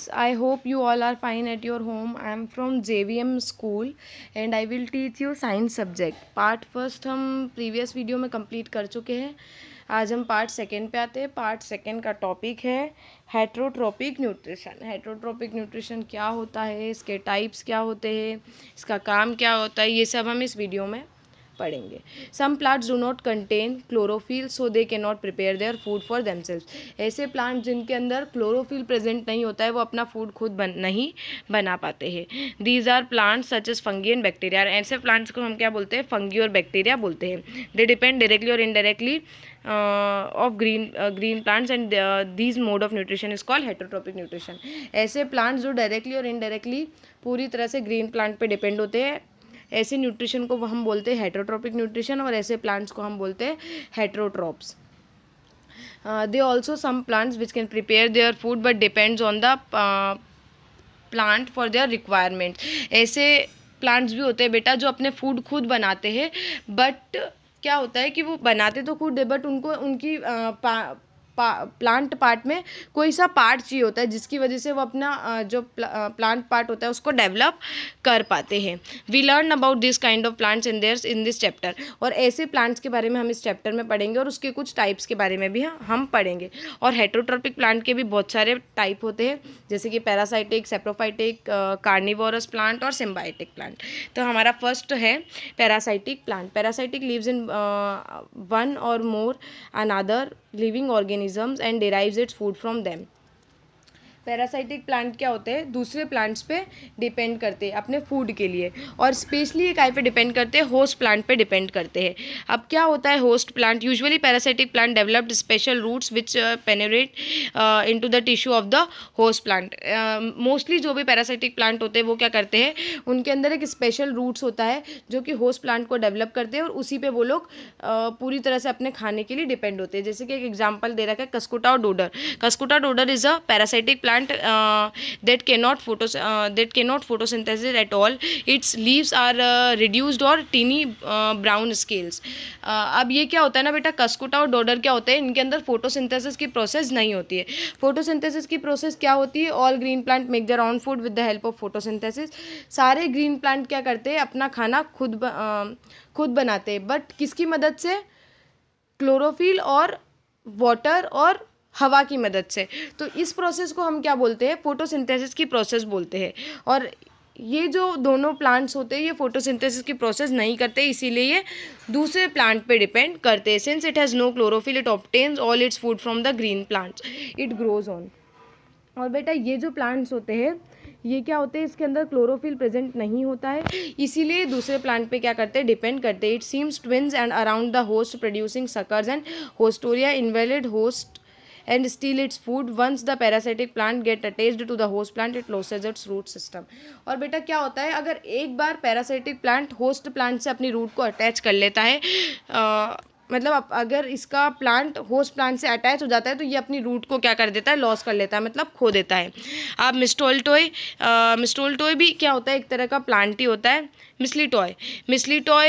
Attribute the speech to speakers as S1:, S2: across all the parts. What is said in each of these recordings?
S1: students i hope you all are fine at your home i am from jvm school and i will teach you science subject part first हम previous video में complete कर चुके हैं आज हम part second पे आते हैं part second का topic है हेट्रोट्रॉपिक न्यूट्रिशन हेट्रोट्रॉपिक न्यूट्रिशन क्या होता है इसके टाइप्स क्या होते हैं इसका काम क्या होता है ये सब हम इस वीडियो में पड़ेंगे some plants do not contain chlorophyll so they can not prepare their food for themselves ऐसे प्लांट जिनके अंदर क्लोरोफिल प्रेजेंट नहीं होता है वो अपना फूड खुद बन नहीं बना पाते हैं these are plants such as fungi and bacteria और ऐसे प्लांट्स को हम क्या बोलते हैं फंगी और बैक्टीरिया बोलते हैं दे डिपेंड डायरेक्टली और indirectly of green green plants and these mode of nutrition is call heterotrophic nutrition ऐसे प्लांट्स जो डायरेक्टली और इनडायरेक्टली पूरी तरह से ग्रीन प्लांट पे डिपेंड होते हैं ऐसे न्यूट्रिशन को हम बोलते हैं हेट्रोट्रॉपिक न्यूट्रिशन और ऐसे प्लांट्स को हम बोलते हैं heterotrophs they also some plants which can prepare their food but depends on the plant for their requirement ऐसे प्लांट्स भी होते हैं बेटा जो अपने फूड खुद बनाते हैं बट क्या होता है कि वो बनाते तो खुद है बट उनको उनकी आ, uh, पा प्लांट पार्ट में कोई सा पार्ट चाहिए होता है जिसकी वजह से वो अपना जो प्लांट पार्ट होता है उसको डेवलप कर पाते हैं we learn about this kind of plants in there in this chapter और ऐसे प्लांट्स के बारे में हम इस चैप्टर में पढ़ेंगे और उसके कुछ टाइप्स के बारे में भी हम पढ़ेंगे और हेट्रोट्रॉपिक प्लांट के भी बहुत सारे टाइप होते हैं जैसे कि पैरासाइटिक सेप्रोफाइटिक कार्निवोरस प्लांट और सिम्बाइटिक प्लांट तो हमारा फर्स्ट है parasitic plant parasitic lives in one और more another living organism organisms and derives its food from them. Parasitic plant क्या होते हैं दूसरे प्लांट्स पे डिपेंड करते हैं अपने फूड के लिए और स्पेशली ये काय पे डिपेंड करते हैं होस्ट प्लांट पे डिपेंड करते हैं अब क्या होता है host plant usually parasitic plant developed special roots which penetrate into the tissue of the host plant mostly जो भी पैरासाइटिक प्लांट होते हैं वो क्या करते हैं उनके अंदर एक स्पेशल रूट्स होता है जो कि होस्ट प्लांट को डेवलप करते हैं और उसी पर वो लोग uh, पूरी तरह से अपने खाने के लिए डिपेंड होते हैं जैसे कि एक एग्जाम्पल दे रखा है कस्कुटा और dodder cuscuta dodder is a parasitic plant plant uh, can not photo uh, can not photosynthesize at all its leaves are uh, reduced or teeny uh, uh अब ये क्या होता है ना बेटा कस्कुटा और डोडर क्या होते हैं इनके अंदर फोटोसिंथेसिस की प्रोसेस नहीं होती है फोटोसिंथेसिस की प्रोसेस क्या होती है all green plant make their own food with the help of photosynthesis सारे ग्रीन प्लांट क्या करते हैं अपना खाना खुद ब, आ, खुद बनाते हैं बट किसकी मदद से क्लोरोफिल और वाटर और हवा की मदद से तो इस प्रोसेस को हम क्या बोलते हैं फोटोसिंथेसिस की प्रोसेस बोलते हैं और ये जो दोनों प्लांट्स होते हैं ये फोटोसिंथेसिस की प्रोसेस नहीं करते इसीलिए ये दूसरे प्लांट पे डिपेंड करते हैं since it has no chlorophyll it obtains all its food from the green plants it grows on और बेटा ये जो प्लांट्स होते हैं ये क्या होते हैं इसके अंदर क्लोरोफिल प्रेजेंट नहीं होता है इसीलिए दूसरे प्लांट पे क्या करते हैं डिपेंड करते हैं it seems twins and around the host producing suckers and haustoria invade host and steal its food once the parasitic plant get attached to the host plant it loses its root system और बेटा क्या होता है अगर एक बार parasitic plant host plant से अपनी रूट को अटैच कर लेता है मतलब अगर इसका प्लांट होस्ट प्लांट से अटैच हो जाता है तो ये अपनी रूट को क्या कर देता है लॉस कर लेता है मतलब खो देता है अब मिस्टोलटोय मिस्टोलटोय भी क्या होता है एक तरह का प्लांट ही होता है मिसलीटॉय मिसलीटॉय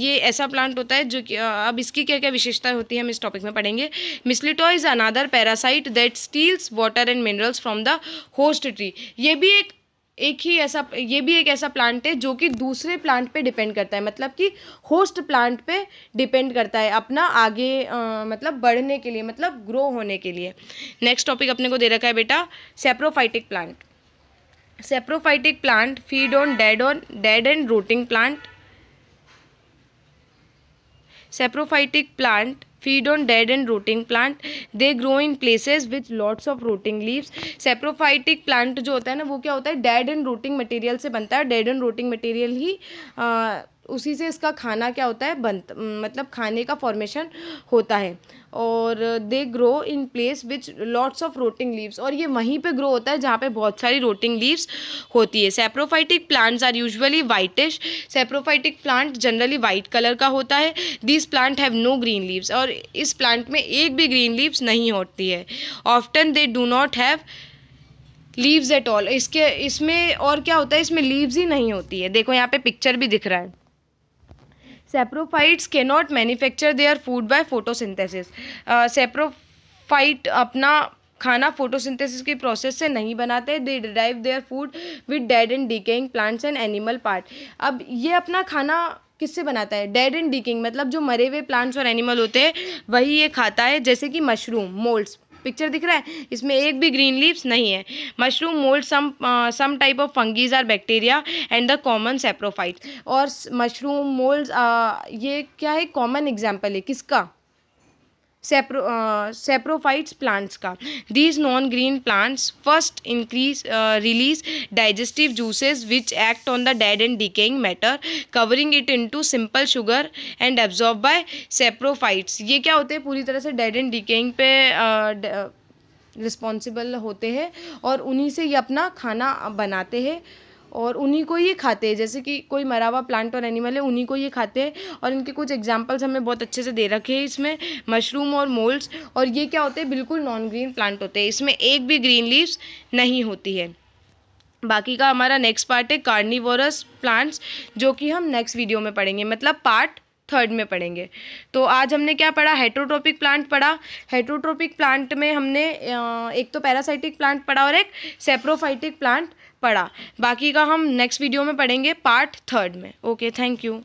S1: ये ऐसा प्लांट होता है जो कि अब इसकी क्या क्या विशेषता होती है हम इस टॉपिक में पढ़ेंगे mistletoe is another parasite that steals water and minerals from the host tree ये भी एक एक ही ऐसा ये भी एक ऐसा प्लांट है जो कि दूसरे प्लांट पे डिपेंड करता है मतलब कि होस्ट प्लांट पे डिपेंड करता है अपना आगे आ, मतलब बढ़ने के लिए मतलब ग्रो होने के लिए नेक्स्ट टॉपिक अपने को दे रखा है बेटा saprophytic plant saprophytic plant feed on dead on dead and rotting plant saprophytic plant feed on dead and rotting plant they grow in places with lots of rotting leaves saprophytic plant jo hota hai na wo kya hota hai dead and rotting material se banta hai dead and rotting material hi uh, उसी से इसका खाना क्या होता है बन मतलब खाने का फॉर्मेशन होता है और they grow in place which lots of rotting leaves और ये वहीं पे ग्रो होता है जहाँ पे बहुत सारी रोटिंग लीव्स होती है saprophytic plants are usually whitish saprophytic plant generally white colour का होता है this plant have no green leaves और इस प्लांट में एक भी ग्रीन लीव्स नहीं होती है often they do not have leaves at all इसके इसमें और क्या होता है इसमें लीव्स ही नहीं होती है देखो यहाँ पे पिक्चर भी दिख रहा है saprophytes can not manufacture their food by photosynthesis saprophyte अपना खाना फोटोसिंथेसिस की प्रोसेस से नहीं बनाते they derive their food with dead and decaying plants and animal part अब ये अपना खाना किससे बनाता है डेड एंड डीकिंग मतलब जो मरे हुए प्लांट्स और एनिमल होते हैं वही ये खाता है जैसे कि मशरूम मोल्ड्स पिक्चर दिख रहा है इसमें एक भी ग्रीन लीव्स नहीं है mushroom mould some some type of fungi are bacteria and the common saprophyte और मशरूम मोल्ड uh, ये क्या है कॉमन एग्जाम्पल है किसका सेप्रो सेप्रोफाइट्स प्लांट्स का these non green plants first increase release digestive juices which act on the dead and decaying matter covering it into simple sugar and absorb by saprophytes ये क्या होते हैं पूरी तरह से डेड एंड डिकेइंग पे responsible uh, uh होते हैं और उन्हीं से ये अपना खाना बनाते हैं और उन्हीं को ये खाते हैं जैसे कि कोई मरा हुआ प्लांट और एनिमल है उन्हीं को ये खाते हैं और इनके कुछ एग्जाम्पल्स हमें बहुत अच्छे से दे रखे हैं इसमें मशरूम और मोल्ड्स और ये क्या होते हैं बिल्कुल नॉन ग्रीन प्लांट होते हैं इसमें एक भी ग्रीन लीव्स नहीं होती है बाकी का हमारा नेक्स्ट पार्ट है कार्निवोरस प्लांट्स जो कि हम नेक्स्ट वीडियो में पढ़ेंगे मतलब पार्ट थर्ड में पढ़ेंगे तो आज हमने क्या पढ़ा हेट्रोट्रोपिक प्लांट पढ़ा हेट्रोट्रोपिक प्लांट में हमने एक तो पैरासाइटिक प्लांट पढ़ा और एक सेप्रोफाइटिक प्लांट पढ़ा बाकी का हम नेक्स्ट वीडियो में पढ़ेंगे पार्ट थर्ड में ओके थैंक यू